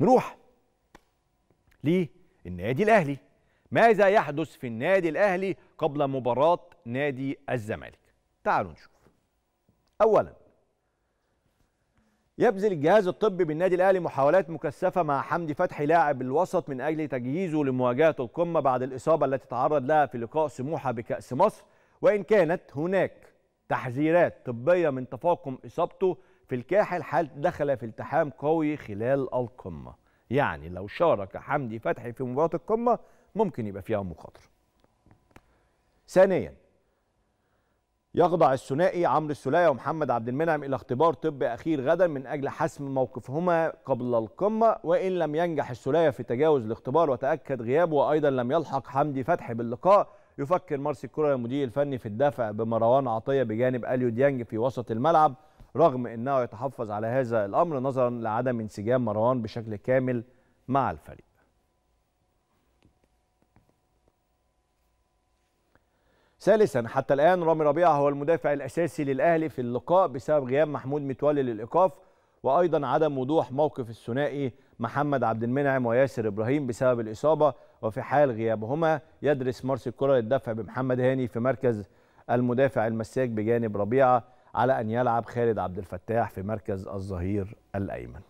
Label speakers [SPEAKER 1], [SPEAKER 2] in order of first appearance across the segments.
[SPEAKER 1] نروح للنادي الاهلي ماذا يحدث في النادي الاهلي قبل مباراه نادي الزمالك تعالوا نشوف اولا يبذل الجهاز الطبي بالنادي الاهلي محاولات مكثفه مع حمدي فتحي لاعب الوسط من اجل تجهيزه لمواجهه القمه بعد الاصابه التي تعرض لها في لقاء سموحه بكاس مصر وان كانت هناك تحذيرات طبيه من تفاقم اصابته في الكاحل حال دخل في التحام قوي خلال القمة يعني لو شارك حمدي فتحي في مباراة القمة ممكن يبقى فيها مخاطرة ثانيا يخضع الثنائي عمرو السلاية ومحمد عبد المنعم إلى اختبار طبي أخير غدا من أجل حسم موقفهما قبل القمة وإن لم ينجح السلاية في تجاوز الاختبار وتأكد غيابه وأيضا لم يلحق حمدي فتحي باللقاء يفكر مرسي الكرة المدير الفني في الدفع بمروان عطية بجانب أليو ديانج في وسط الملعب رغم أنه يتحفظ على هذا الأمر نظرا لعدم انسجام مروان بشكل كامل مع الفريق ثالثا حتى الآن رامي ربيعة هو المدافع الأساسي للأهلي في اللقاء بسبب غياب محمود متولي للإيقاف وأيضا عدم وضوح موقف الثنائي محمد عبد المنعم وياسر إبراهيم بسبب الإصابة وفي حال غيابهما يدرس مرسي الكرة للدفع بمحمد هاني في مركز المدافع المساك بجانب ربيعة على أن يلعب خالد عبد الفتاح في مركز الظهير الأيمن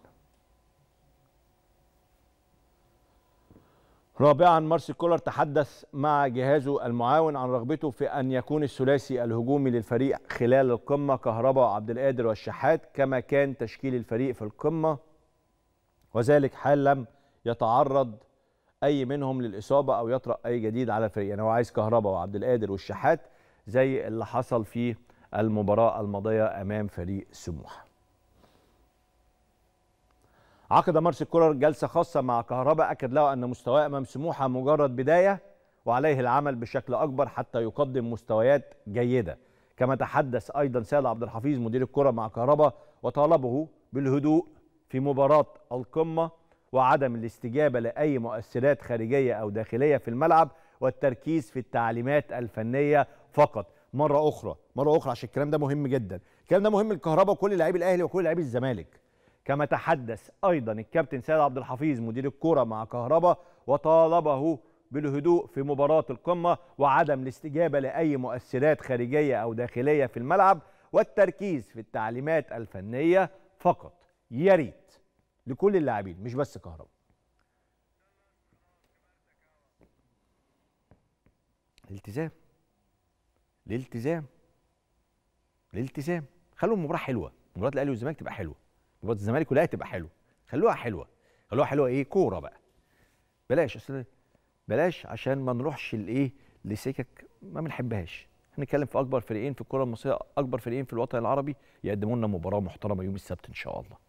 [SPEAKER 1] رابعا مارسي كولر تحدث مع جهازه المعاون عن رغبته في ان يكون الثلاثي الهجومي للفريق خلال القمه كهربا وعبد القادر والشحات كما كان تشكيل الفريق في القمه وذلك حال لم يتعرض اي منهم للاصابه او يطرا اي جديد على الفريق يعني هو عايز كهربا وعبد القادر والشحات زي اللي حصل في المباراة الماضية أمام فريق سموحة عقد مارس كولر جلسة خاصة مع كهرباء أكد له أن مستواه أمام سموحة مجرد بداية وعليه العمل بشكل أكبر حتى يقدم مستويات جيدة كما تحدث أيضا سيد عبد الحفيظ مدير الكرة مع كهرباء وطالبه بالهدوء في مباراة القمة وعدم الاستجابة لأي مؤثرات خارجية أو داخلية في الملعب والتركيز في التعليمات الفنية فقط مره اخرى مره اخرى عشان الكلام ده مهم جدا الكلام ده مهم للكهرباء وكل لاعبي الاهلي وكل لاعبي الزمالك كما تحدث ايضا الكابتن سيد عبد الحفيظ مدير الكره مع كهرباء وطالبه بالهدوء في مباراه القمه وعدم الاستجابه لاي مؤثرات خارجيه او داخليه في الملعب والتركيز في التعليمات الفنيه فقط يا ريت لكل اللاعبين مش بس كهرباء التزام الالتزام الالتزام خلوا المباراه حلوه مباراه الاهلي والزمالك تبقى حلوه مباراه الزمالك والاهلي تبقى حلوه خلوها حلوه خلوها حلوه ايه كوره بقى بلاش اصل بلاش عشان ما نروحش لايه لسكك ما بنحبهاش هنتكلم في اكبر فريقين في الكره المصريه اكبر فريقين في الوطن العربي يقدموا لنا مباراه محترمه يوم السبت ان شاء الله